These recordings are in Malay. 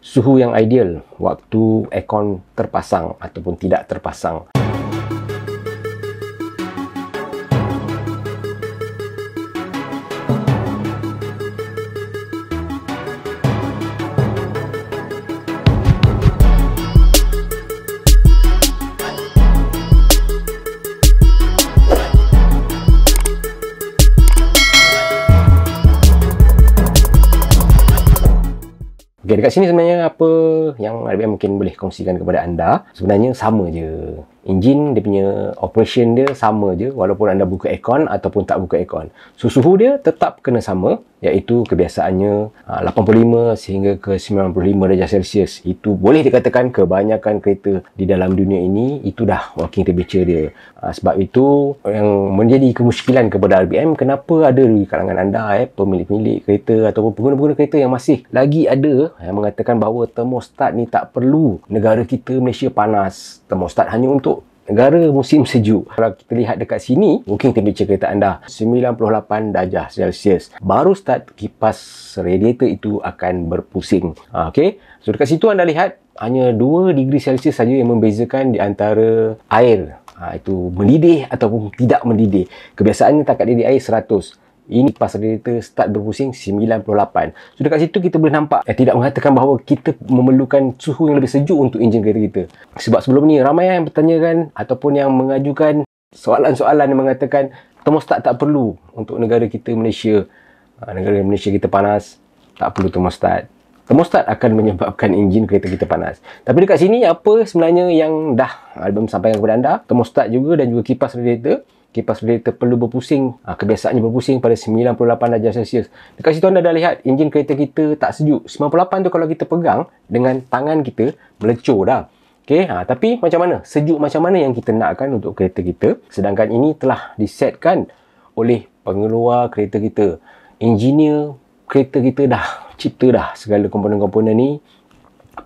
suhu yang ideal waktu aircon terpasang ataupun tidak terpasang. Okay, dekat sini sebenarnya apa yang RBM mungkin boleh kongsikan kepada anda sebenarnya sama je enjin dia punya operation dia sama je walaupun anda buka aircon ataupun tak buka aircon so suhu dia tetap kena sama iaitu kebiasaannya 85 ah, sehingga ke 95 darjah celsius itu boleh dikatakan kebanyakan kereta di dalam dunia ini itu dah working temperature dia ah, sebab itu yang menjadi kemusykilan kepada RBM kenapa ada di kalangan anda eh, pemilik-pemilik kereta ataupun pengguna-pengguna kereta yang masih lagi ada yang mengatakan bahawa termostat ni tak perlu negara kita Malaysia panas termostat hanya untuk negara musim sejuk. Kalau kita lihat dekat sini, mungkin temperature kereta anda 98 darjah Celsius. Baru start kipas radiator itu akan berpusing. Ha, ah, okay. So dekat situ anda lihat, hanya 2 degree Celsius saja yang membezakan di antara air. Ha, itu mendidih ataupun tidak mendidih. Kebiasaannya takat didih air 100 ini pas kereta start berpusing 98 so dekat situ kita boleh nampak eh, tidak mengatakan bahawa kita memerlukan suhu yang lebih sejuk untuk enjin kereta kita sebab sebelum ni ramai yang bertanya kan, ataupun yang mengajukan soalan-soalan yang mengatakan thermostat tak perlu untuk negara kita Malaysia ah, negara Malaysia kita panas tak perlu thermostat thermostat akan menyebabkan enjin kereta kita panas tapi dekat sini apa sebenarnya yang dah album sampaikan kepada anda thermostat juga dan juga kipas radiator kipas kereta perlu berpusing ha, kebiasaannya berpusing pada 98 darjah celsius dekat situ anda dah lihat enjin kereta kita tak sejuk 98 tu kalau kita pegang dengan tangan kita melecur dah Okay, ha, tapi macam mana? Sejuk macam mana yang kita nakkan untuk kereta kita? Sedangkan ini telah disetkan oleh pengeluar kereta kita. Engineer kereta kita dah cipta dah segala komponen-komponen ni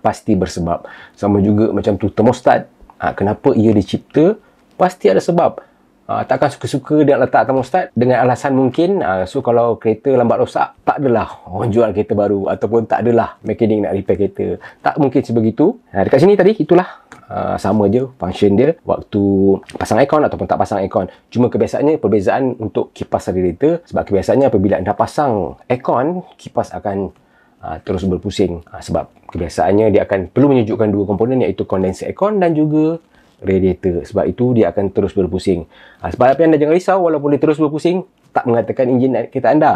pasti bersebab. Sama juga macam tu thermostat. Ha, kenapa ia dicipta? Pasti ada sebab. Uh, takkan suka-suka dia nak letak termostat dengan alasan mungkin uh, so kalau kereta lambat rosak tak adalah orang jual kereta baru ataupun tak adalah mekanik nak repair kereta tak mungkin sebegitu uh, dekat sini tadi itulah uh, sama je function dia waktu pasang aircon ataupun tak pasang aircon cuma kebiasaannya perbezaan untuk kipas radiator sebab kebiasaannya apabila anda pasang aircon kipas akan uh, terus berpusing uh, sebab kebiasaannya dia akan perlu menyejukkan dua komponen iaitu condenser aircon dan juga radiator. Sebab itu dia akan terus berpusing. Ha, sebab apa anda jangan risau, walaupun dia terus berpusing, tak mengatakan enjin kereta anda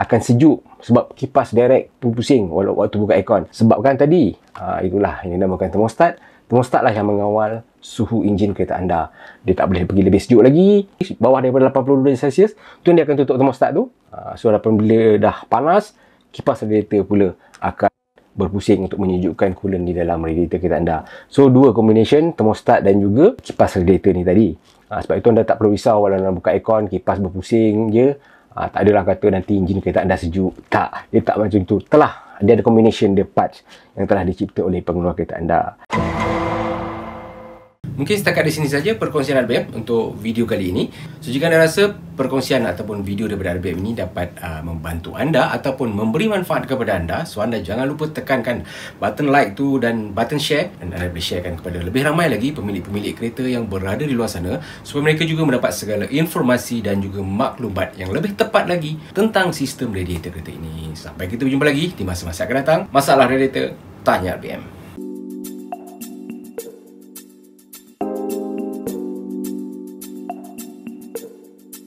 akan sejuk sebab kipas direct berpusing walaupun waktu buka aircon. kan tadi, ha, itulah yang dinamakan termostat. Termostat lah yang mengawal suhu enjin kereta anda. Dia tak boleh pergi lebih sejuk lagi. Bawah daripada 80 derajat Celsius, tu dia akan tutup termostat tu. Ha, so, bila dah panas, kipas radiator pula akan berpusing untuk menyejukkan coolant di dalam radiator kereta anda. So dua combination thermostat dan juga kipas radiator ni tadi. Ha, sebab itu anda tak perlu risau walau anda buka aircon kipas berpusing je. Ha, tak adalah kata nanti enjin kereta anda sejuk. Tak. Dia tak macam tu. Telah. Dia ada combination dia parts yang telah dicipta oleh pengeluar kereta anda. Hmm. Mungkin setakat di sini saja perkongsian RBM untuk video kali ini. So, jika anda rasa perkongsian ataupun video daripada RBM ini dapat uh, membantu anda ataupun memberi manfaat kepada anda, so anda jangan lupa tekankan button like tu dan button share dan anda boleh sharekan kepada lebih ramai lagi pemilik-pemilik kereta yang berada di luar sana supaya mereka juga mendapat segala informasi dan juga maklumat yang lebih tepat lagi tentang sistem radiator kereta ini. Sampai kita berjumpa lagi di masa-masa akan datang. Masalah radiator, tanya RBM.